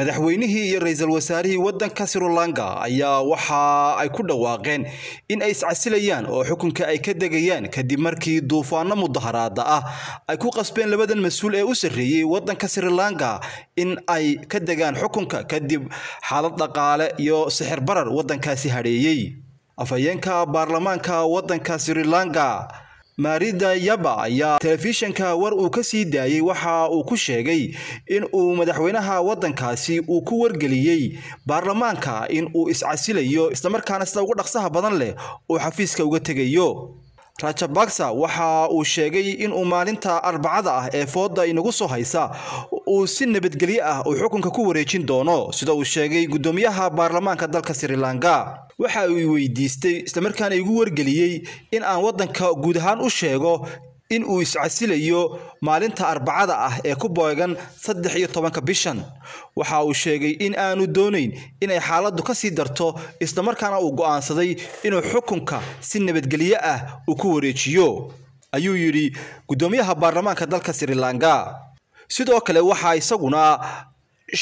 madaxweynihii iyo ra-iisul wasaarihii waddanka sirulanga ayaa waxa ay ku dhawaaqeen in ay iscasilayaan oo xukunka ay ka degayaan kadib markii duufaano mudaharaada ah ay ku qasbeen labadan mas-uul ee u sarreeyey waddanka sirlanka in ay ka degaan xukunka kadib xaalad dhaqaale iyo sixirbarar waddankaasi hadheeyey afhayeenka baarlamaanka waddanka sirlanka maarida yaba ayaa telefishinka war uu ka sii daayey waxa uu ku sheegay in uu madaxweynaha wadankaasi uu ku wargeliyey baarlamaanka in uu iscasilayo islamarkaana sida ugu dhaqsaha badan leh uu xafiiska uga tegayo rajabaksa waxa uu sheegay inuu maalinta arbacada ah ee fooda inagu soo haysa uu si nabadgelyo ah uu xukunka ku wareejin doono sida uu sheegay guddoomiyaha baarlamaanka dalka sri lanka waxa uu weydiistay islamarkaana igu wargeliyey in aan waddanka guud ahaan u sheego in uu iscasilayo maalinta arbacada ah ee ku boogan saddex iyo tobanka bishan waxa uu sheegay in aanu doonayn inay xaaladdu ka sii darto islamarkaana uu go'aansaday inuu xukunka si nabadgelyo ah uu ku wareejiyo ayuu yidhi guddoomiyaha baarlamaanka dalka sri lanka sidoo kale waxaa isaguna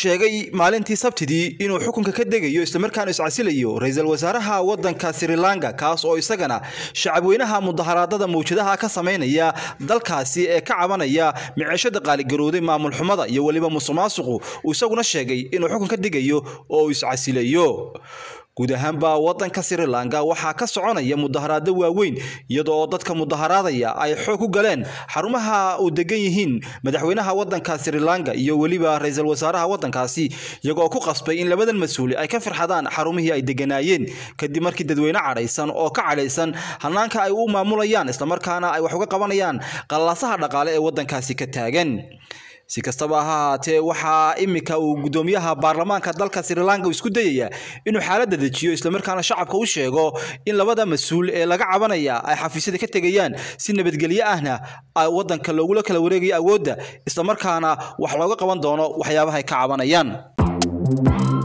sheegay maalintii sabtidii inuu xukunka ka degayo islamarkaanu iscasilayo ra-iisul wasaaraha waddanka srilanka kaas oo isagana shacabweynaha mudaharaadada mawjadaha ka samaynaya dalkaasi ee ka cabanaya micishada qaaligarooday maamul xumada iyo weliba musuq maasuqu isaguna sheegay inuu xukun ka degayo oo uu iscasilayo guud ahaanba wadanka sri lanka waxaa ka soconaya mudaharaado waaweyn iyadoo dadka mudaharaadaya ay xoog ku galeen xarumaha uu degan yihiin madaxweynaha waddanka sri lanka iyo weliba ra-iisul wasaaraha wadankaasi iyagoo ku qasbay in labadan mas-uuli ay ka farxadaan xarumihii ay deganaayeen kadib markii dadweyne cadhaysan oo ka cadhaysan hanaanka ay u maamulayaan islamarkaana ay wax uga qabanayaan qallaasaha dhaqaale ee wadankaasi ka taagan si kastaba ha ahaatee waxaa iminka uu guddoomiyaha baarlamaanka dalka srilanka isku dayayaa inuu xaaladda dejiyo islamarkaana shacabka u sheego in labada mas-uul ee laga cabanaya ay xafiisyada ka tegayaan si nabadgelyo ahna wadanka loogula kala wareegaya awoodda islamarkaana wax looga qaban doono waxyaabahay ka cabanayaan